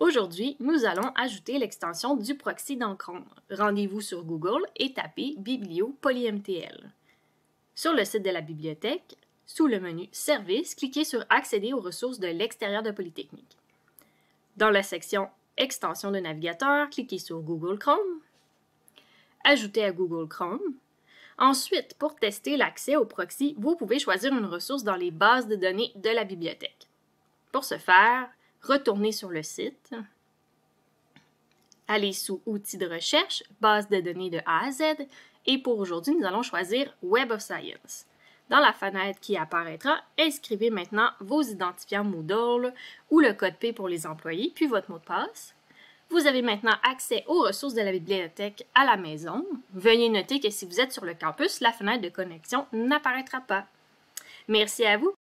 Aujourd'hui, nous allons ajouter l'extension du proxy dans Chrome. Rendez-vous sur Google et tapez Biblio PolyMTL. Sur le site de la bibliothèque, sous le menu Services, cliquez sur Accéder aux ressources de l'extérieur de Polytechnique. Dans la section Extension de navigateur, cliquez sur Google Chrome, Ajouter à Google Chrome. Ensuite, pour tester l'accès au proxy, vous pouvez choisir une ressource dans les bases de données de la bibliothèque. Pour ce faire, retourner sur le site, allez sous Outils de recherche, Base de données de A à Z, et pour aujourd'hui, nous allons choisir Web of Science. Dans la fenêtre qui apparaîtra, inscrivez maintenant vos identifiants Moodle ou le code P pour les employés, puis votre mot de passe. Vous avez maintenant accès aux ressources de la bibliothèque à la maison. Veuillez noter que si vous êtes sur le campus, la fenêtre de connexion n'apparaîtra pas. Merci à vous.